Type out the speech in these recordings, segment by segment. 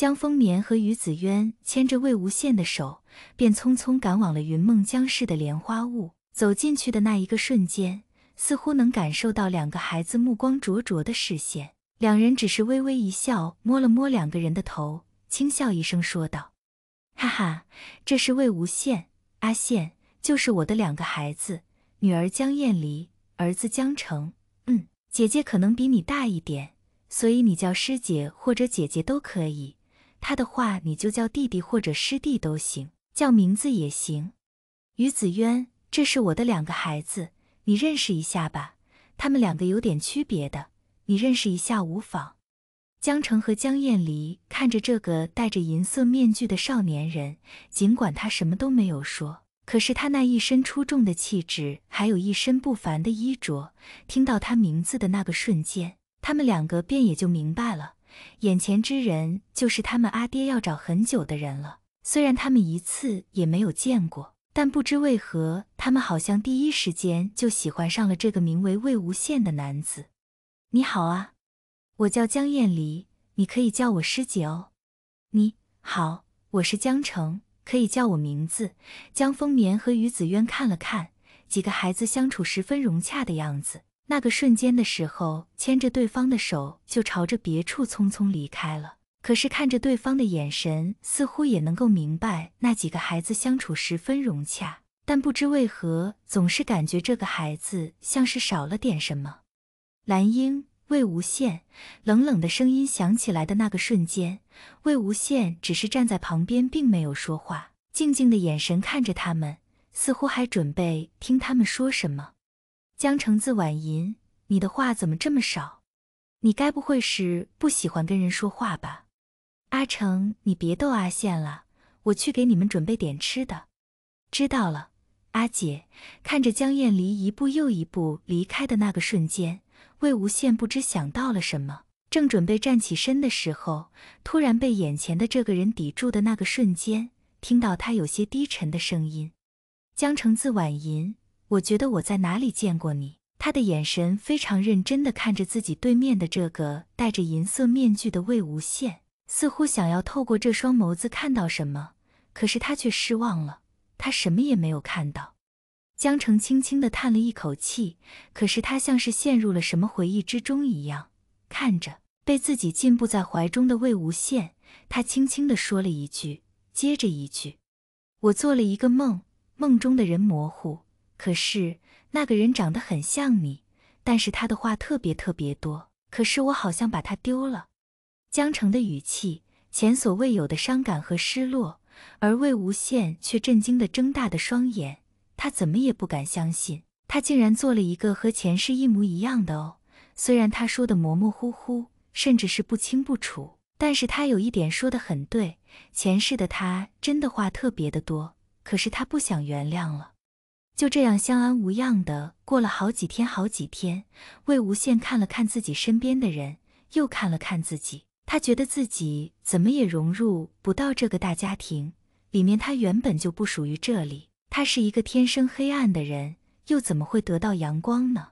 江丰眠和于子渊牵着魏无羡的手，便匆匆赶往了云梦江氏的莲花坞。走进去的那一个瞬间，似乎能感受到两个孩子目光灼灼的视线。两人只是微微一笑，摸了摸两个人的头，轻笑一声说道：“哈哈，这是魏无羡，阿羡就是我的两个孩子，女儿江厌离，儿子江澄。嗯，姐姐可能比你大一点，所以你叫师姐或者姐姐都可以。”他的话，你就叫弟弟或者师弟都行，叫名字也行。于子渊，这是我的两个孩子，你认识一下吧。他们两个有点区别的，你认识一下无妨。江澄和江燕离看着这个戴着银色面具的少年人，尽管他什么都没有说，可是他那一身出众的气质，还有一身不凡的衣着，听到他名字的那个瞬间，他们两个便也就明白了。眼前之人就是他们阿爹要找很久的人了。虽然他们一次也没有见过，但不知为何，他们好像第一时间就喜欢上了这个名为魏无羡的男子。你好啊，我叫江厌离，你可以叫我师姐哦。你好，我是江澄，可以叫我名字。江丰年和于子渊看了看，几个孩子相处十分融洽的样子。那个瞬间的时候，牵着对方的手就朝着别处匆匆离开了。可是看着对方的眼神，似乎也能够明白，那几个孩子相处十分融洽，但不知为何，总是感觉这个孩子像是少了点什么。蓝英，魏无羡，冷冷的声音响起来的那个瞬间，魏无羡只是站在旁边，并没有说话，静静的眼神看着他们，似乎还准备听他们说什么。江城子婉吟，你的话怎么这么少？你该不会是不喜欢跟人说话吧？阿成，你别逗阿羡了，我去给你们准备点吃的。知道了，阿姐。看着江燕离一步又一步离开的那个瞬间，魏无羡不知想到了什么，正准备站起身的时候，突然被眼前的这个人抵住的那个瞬间，听到他有些低沉的声音：“江城子婉吟。”我觉得我在哪里见过你。他的眼神非常认真地看着自己对面的这个戴着银色面具的魏无羡，似乎想要透过这双眸子看到什么，可是他却失望了，他什么也没有看到。江澄轻轻地叹了一口气，可是他像是陷入了什么回忆之中一样，看着被自己禁锢在怀中的魏无羡，他轻轻地说了一句，接着一句：“我做了一个梦，梦中的人模糊。”可是那个人长得很像你，但是他的话特别特别多。可是我好像把他丢了。江澄的语气前所未有的伤感和失落，而魏无羡却震惊的睁大的双眼，他怎么也不敢相信，他竟然做了一个和前世一模一样的哦。虽然他说的模模糊糊，甚至是不清不楚，但是他有一点说的很对，前世的他真的话特别的多。可是他不想原谅了。就这样相安无恙的过了好几天，好几天。魏无羡看了看自己身边的人，又看了看自己，他觉得自己怎么也融入不到这个大家庭里面。他原本就不属于这里，他是一个天生黑暗的人，又怎么会得到阳光呢？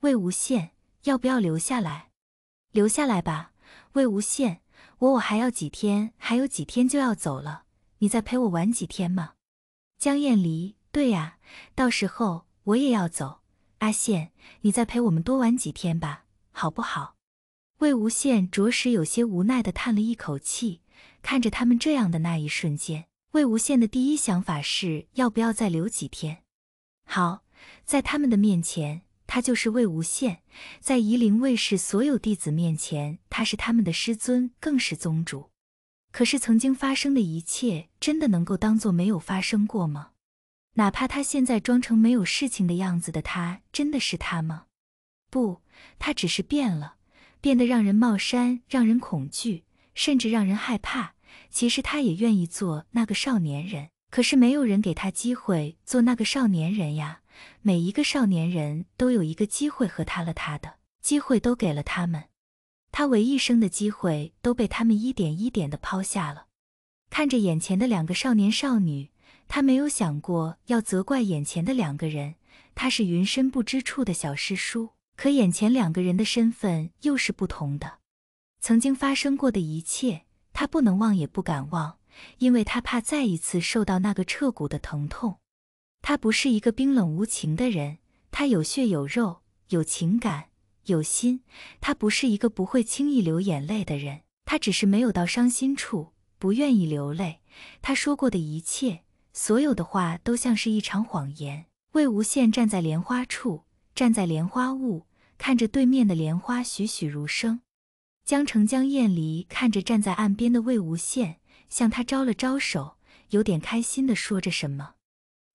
魏无羡，要不要留下来？留下来吧。魏无羡，我我还要几天，还有几天就要走了，你再陪我玩几天嘛，江厌离。对呀，到时候我也要走。阿羡，你再陪我们多玩几天吧，好不好？魏无羡着实有些无奈的叹了一口气，看着他们这样的那一瞬间，魏无羡的第一想法是要不要再留几天。好在他们的面前，他就是魏无羡，在夷陵卫氏所有弟子面前，他是他们的师尊，更是宗主。可是曾经发生的一切，真的能够当做没有发生过吗？哪怕他现在装成没有事情的样子的他，真的是他吗？不，他只是变了，变得让人冒山，让人恐惧，甚至让人害怕。其实他也愿意做那个少年人，可是没有人给他机会做那个少年人呀。每一个少年人都有一个机会和他了，他的机会都给了他们，他唯一生的机会都被他们一点一点的抛下了。看着眼前的两个少年少女。他没有想过要责怪眼前的两个人，他是云深不知处的小师叔，可眼前两个人的身份又是不同的。曾经发生过的一切，他不能忘，也不敢忘，因为他怕再一次受到那个彻骨的疼痛。他不是一个冰冷无情的人，他有血有肉，有情感，有心。他不是一个不会轻易流眼泪的人，他只是没有到伤心处，不愿意流泪。他说过的一切。所有的话都像是一场谎言。魏无羡站在莲花处，站在莲花坞，看着对面的莲花栩栩如生。江澄、江燕离看着站在岸边的魏无羡，向他招了招手，有点开心地说着什么。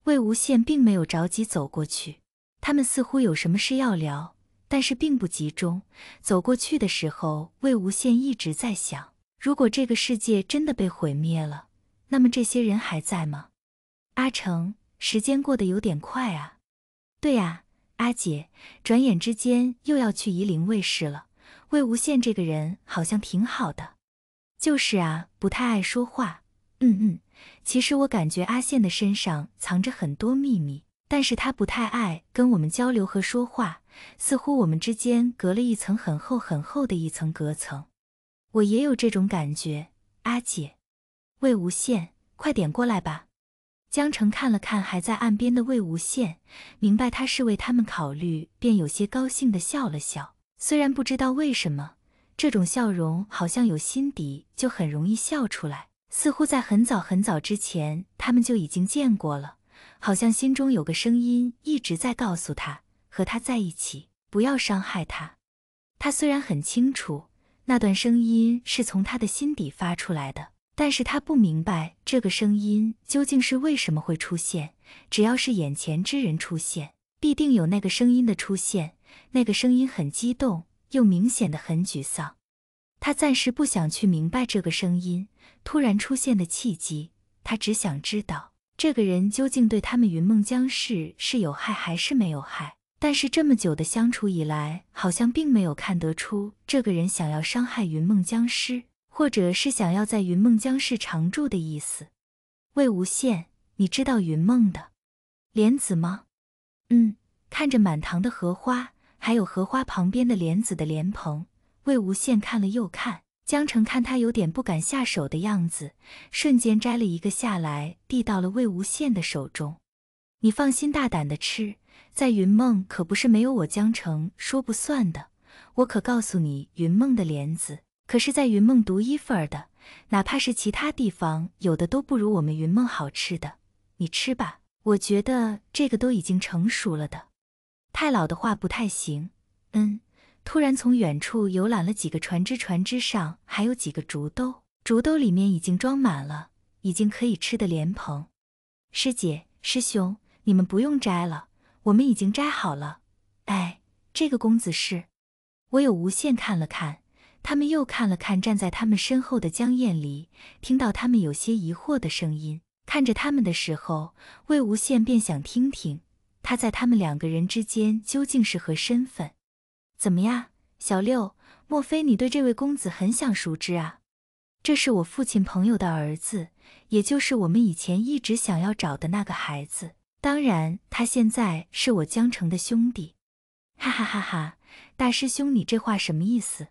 魏无羡并没有着急走过去，他们似乎有什么事要聊，但是并不集中。走过去的时候，魏无羡一直在想：如果这个世界真的被毁灭了，那么这些人还在吗？阿成，时间过得有点快啊。对呀，阿姐，转眼之间又要去夷陵卫士了。魏无羡这个人好像挺好的，就是啊，不太爱说话。嗯嗯，其实我感觉阿羡的身上藏着很多秘密，但是他不太爱跟我们交流和说话，似乎我们之间隔了一层很厚很厚的一层隔层。我也有这种感觉，阿姐。魏无羡，快点过来吧。江澄看了看还在岸边的魏无羡，明白他是为他们考虑，便有些高兴的笑了笑。虽然不知道为什么，这种笑容好像有心底就很容易笑出来，似乎在很早很早之前他们就已经见过了，好像心中有个声音一直在告诉他，和他在一起，不要伤害他。他虽然很清楚，那段声音是从他的心底发出来的。但是他不明白这个声音究竟是为什么会出现。只要是眼前之人出现，必定有那个声音的出现。那个声音很激动，又明显的很沮丧。他暂时不想去明白这个声音突然出现的契机，他只想知道这个人究竟对他们云梦江氏是有害还是没有害。但是这么久的相处以来，好像并没有看得出这个人想要伤害云梦江氏。或者是想要在云梦江氏常住的意思。魏无羡，你知道云梦的莲子吗？嗯，看着满塘的荷花，还有荷花旁边的莲子的莲蓬，魏无羡看了又看。江澄看他有点不敢下手的样子，瞬间摘了一个下来，递到了魏无羡的手中。你放心大胆的吃，在云梦可不是没有我江澄说不算的。我可告诉你，云梦的莲子。可是，在云梦独一份儿的，哪怕是其他地方有的都不如我们云梦好吃的。你吃吧，我觉得这个都已经成熟了的，太老的话不太行。嗯，突然从远处游览了几个船只，船只上还有几个竹兜，竹兜里面已经装满了，已经可以吃的莲蓬。师姐、师兄，你们不用摘了，我们已经摘好了。哎，这个公子是，我有无限看了看。他们又看了看站在他们身后的江燕离，听到他们有些疑惑的声音，看着他们的时候，魏无羡便想听听他在他们两个人之间究竟是何身份。怎么样，小六？莫非你对这位公子很想熟知啊？这是我父亲朋友的儿子，也就是我们以前一直想要找的那个孩子。当然，他现在是我江城的兄弟。哈哈哈哈！大师兄，你这话什么意思？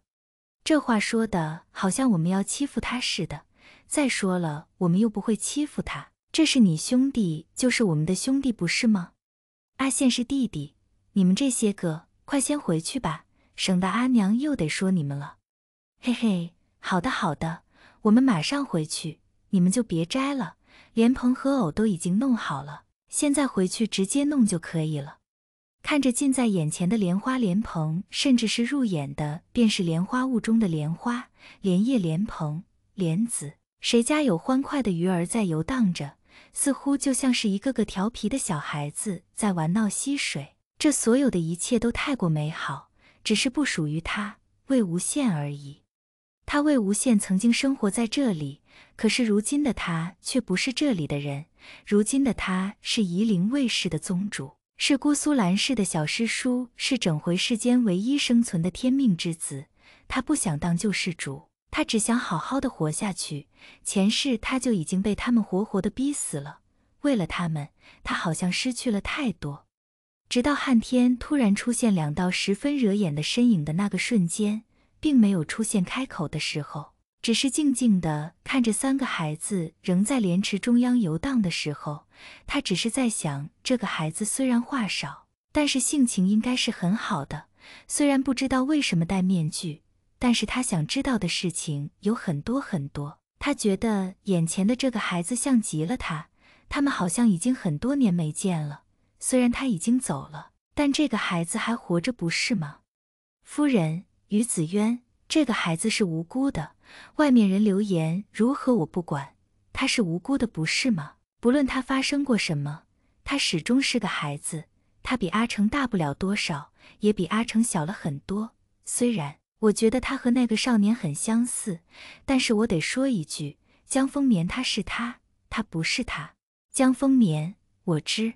这话说的好像我们要欺负他似的。再说了，我们又不会欺负他，这是你兄弟，就是我们的兄弟，不是吗？阿羡是弟弟，你们这些个快先回去吧，省得阿娘又得说你们了。嘿嘿，好的好的，我们马上回去，你们就别摘了。莲蓬和藕都已经弄好了，现在回去直接弄就可以了。看着近在眼前的莲花莲蓬，甚至是入眼的便是莲花坞中的莲花、莲叶、莲蓬、莲子。谁家有欢快的鱼儿在游荡着？似乎就像是一个个调皮的小孩子在玩闹溪水。这所有的一切都太过美好，只是不属于他魏无羡而已。他魏无羡曾经生活在这里，可是如今的他却不是这里的人。如今的他是夷陵卫氏的宗主。是姑苏兰氏的小师叔，是整回世间唯一生存的天命之子。他不想当救世主，他只想好好的活下去。前世他就已经被他们活活的逼死了，为了他们，他好像失去了太多。直到汉天突然出现两道十分惹眼的身影的那个瞬间，并没有出现开口的时候。只是静静地看着三个孩子仍在莲池中央游荡的时候，他只是在想，这个孩子虽然话少，但是性情应该是很好的。虽然不知道为什么戴面具，但是他想知道的事情有很多很多。他觉得眼前的这个孩子像极了他，他们好像已经很多年没见了。虽然他已经走了，但这个孩子还活着，不是吗？夫人，于子渊。这个孩子是无辜的，外面人留言如何我不管，他是无辜的，不是吗？不论他发生过什么，他始终是个孩子，他比阿成大不了多少，也比阿成小了很多。虽然我觉得他和那个少年很相似，但是我得说一句，江丰棉他是他，他不是他。江丰棉，我知。